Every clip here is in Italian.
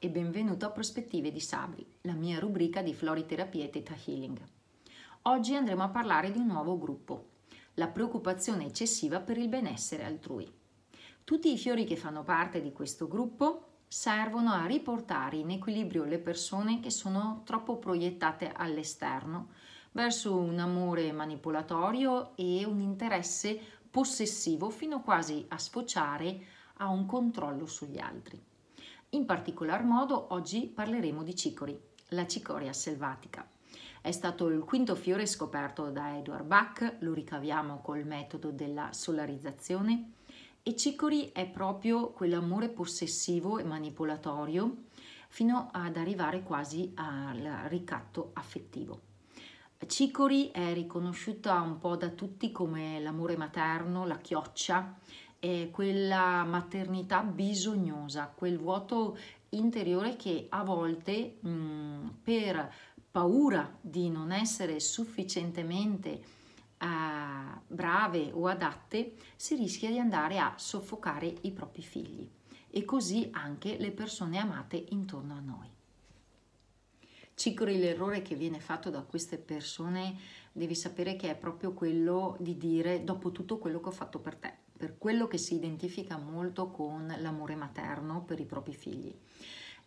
e benvenuto a Prospettive di Sabri, la mia rubrica di floriterapia e teta healing. Oggi andremo a parlare di un nuovo gruppo, la preoccupazione eccessiva per il benessere altrui. Tutti i fiori che fanno parte di questo gruppo servono a riportare in equilibrio le persone che sono troppo proiettate all'esterno, verso un amore manipolatorio e un interesse possessivo fino quasi a sfociare a un controllo sugli altri. In particolar modo oggi parleremo di cicori, la cicoria selvatica. È stato il quinto fiore scoperto da Edward Bach, lo ricaviamo col metodo della solarizzazione, e cicori è proprio quell'amore possessivo e manipolatorio fino ad arrivare quasi al ricatto affettivo. Cicori è riconosciuta un po' da tutti come l'amore materno, la chioccia, è quella maternità bisognosa, quel vuoto interiore che a volte mh, mm, per paura di non essere sufficientemente eh, brave o adatte si rischia di andare a soffocare i propri figli e così anche le persone amate intorno a noi. Cicri, l'errore che viene fatto da queste persone, devi sapere che è proprio quello di dire dopo tutto quello che ho fatto per te, per quello che si identifica molto con l'amore materno per i propri figli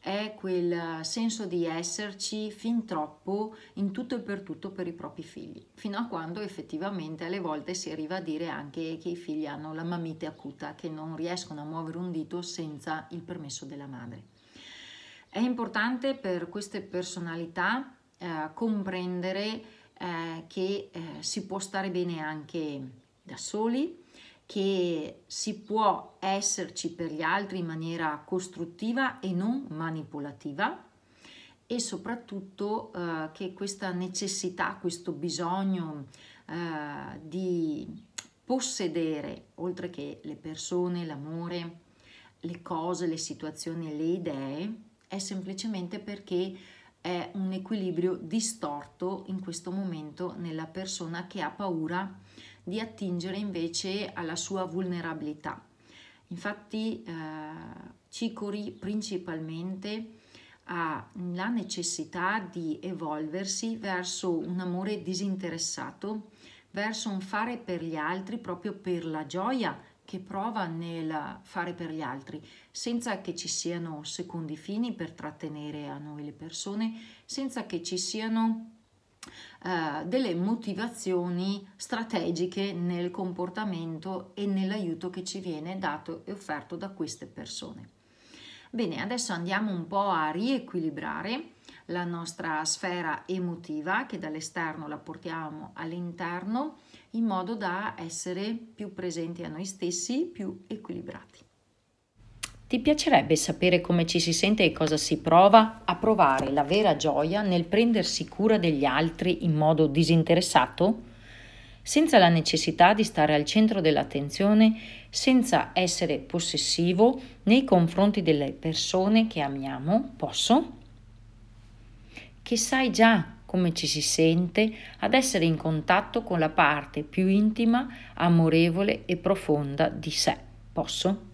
è quel senso di esserci fin troppo in tutto e per tutto per i propri figli, fino a quando effettivamente alle volte si arriva a dire anche che i figli hanno la mamite acuta, che non riescono a muovere un dito senza il permesso della madre. È importante per queste personalità eh, comprendere eh, che eh, si può stare bene anche da soli, che si può esserci per gli altri in maniera costruttiva e non manipolativa e soprattutto eh, che questa necessità, questo bisogno eh, di possedere, oltre che le persone, l'amore, le cose, le situazioni, le idee, è semplicemente perché è un equilibrio distorto in questo momento nella persona che ha paura di attingere invece alla sua vulnerabilità. Infatti eh, Cicori principalmente ha la necessità di evolversi verso un amore disinteressato, verso un fare per gli altri proprio per la gioia che prova nel fare per gli altri, senza che ci siano secondi fini per trattenere a noi le persone, senza che ci siano eh, delle motivazioni strategiche nel comportamento e nell'aiuto che ci viene dato e offerto da queste persone. Bene, adesso andiamo un po' a riequilibrare la nostra sfera emotiva, che dall'esterno la portiamo all'interno, in modo da essere più presenti a noi stessi, più equilibrati. Ti piacerebbe sapere come ci si sente e cosa si prova a provare la vera gioia nel prendersi cura degli altri in modo disinteressato? senza la necessità di stare al centro dell'attenzione, senza essere possessivo nei confronti delle persone che amiamo, posso? che sai già come ci si sente ad essere in contatto con la parte più intima, amorevole e profonda di sé. Posso?